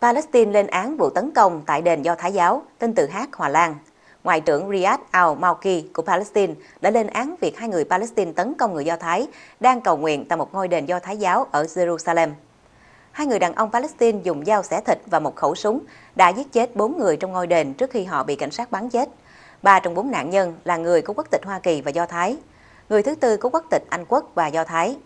Palestine lên án vụ tấn công tại đền Do Thái giáo, tên tự hát Hòa Lan. Ngoại trưởng Riyad al-Malki của Palestine đã lên án việc hai người Palestine tấn công người Do Thái đang cầu nguyện tại một ngôi đền Do Thái giáo ở Jerusalem. Hai người đàn ông Palestine dùng dao xẻ thịt và một khẩu súng đã giết chết bốn người trong ngôi đền trước khi họ bị cảnh sát bắn chết. Ba trong bốn nạn nhân là người có quốc tịch Hoa Kỳ và Do Thái, người thứ tư có quốc tịch Anh Quốc và Do Thái.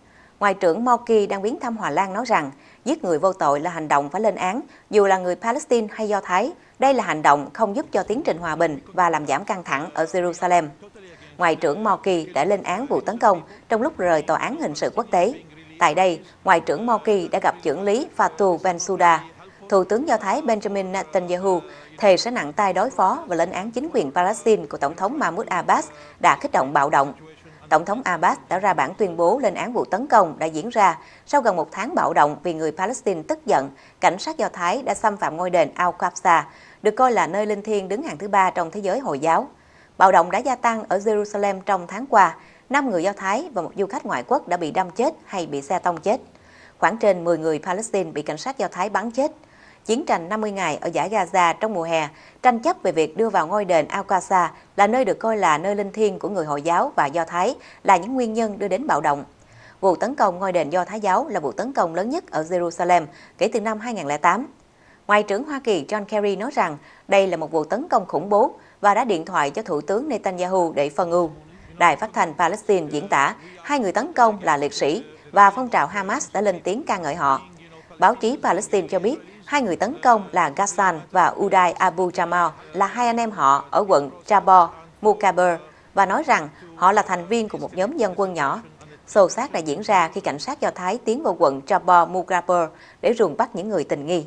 Ngoại trưởng Mauki đang viếng thăm Hòa Lan nói rằng giết người vô tội là hành động phải lên án, dù là người Palestine hay Do Thái. Đây là hành động không giúp cho tiến trình hòa bình và làm giảm căng thẳng ở Jerusalem. Ngoại trưởng Mauki đã lên án vụ tấn công trong lúc rời Tòa án Hình sự Quốc tế. Tại đây, Ngoại trưởng Mauki đã gặp trưởng lý Fatou Suda Thủ tướng Do Thái Benjamin Netanyahu thề sẽ nặng tay đối phó và lên án chính quyền Palestine của Tổng thống Mahmoud Abbas đã kích động bạo động Tổng thống Abbas đã ra bản tuyên bố lên án vụ tấn công đã diễn ra sau gần một tháng bạo động vì người Palestine tức giận, cảnh sát Do Thái đã xâm phạm ngôi đền Al-Aqsa, được coi là nơi linh thiêng đứng hàng thứ ba trong thế giới Hồi giáo. Bạo động đã gia tăng ở Jerusalem trong tháng qua, 5 người Do Thái và một du khách ngoại quốc đã bị đâm chết hay bị xe tông chết. Khoảng trên 10 người Palestine bị cảnh sát Do Thái bắn chết chiến tranh 50 ngày ở giải Gaza trong mùa hè, tranh chấp về việc đưa vào ngôi đền Al-Aqsa là nơi được coi là nơi linh thiêng của người Hồi giáo và Do Thái là những nguyên nhân đưa đến bạo động. Vụ tấn công ngôi đền Do Thái giáo là vụ tấn công lớn nhất ở Jerusalem kể từ năm 2008. Ngoại trưởng Hoa Kỳ John Kerry nói rằng đây là một vụ tấn công khủng bố và đã điện thoại cho Thủ tướng Netanyahu để phân ưu. Đài phát thanh Palestine diễn tả hai người tấn công là liệt sĩ và phong trào Hamas đã lên tiếng ca ngợi họ. Báo chí Palestine cho biết Hai người tấn công là Ghassan và Uday Abu Jamal là hai anh em họ ở quận Jabor, Mukaber và nói rằng họ là thành viên của một nhóm dân quân nhỏ. Xô sát đã diễn ra khi cảnh sát Do Thái tiến vào quận Jabor, Mukaber để ruồng bắt những người tình nghi.